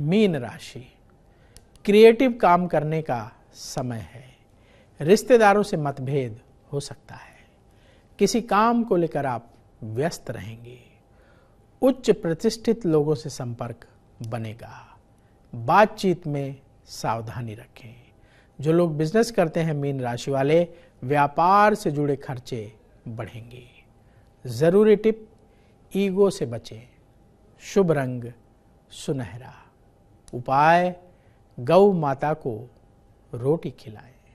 mean राशि creative काम करने का समय है रिश्तेदारों से मतभेद हो सकता है किसी काम को लेकर आप व्यस्त रहेंगे उच्च प्रतिष्ठित लोगों से संपर्क बनेगा बातचीत में सावधानी रखें जो लोग बिजनेस करते हैं मीन राशि वाले व्यापार से जुड़े खर्चे बढ़ेंगे ज़रूरी टिप ईगो से बचें शुभ रंग सुनहरा उपाय गौ माता को रोटी खिलाएं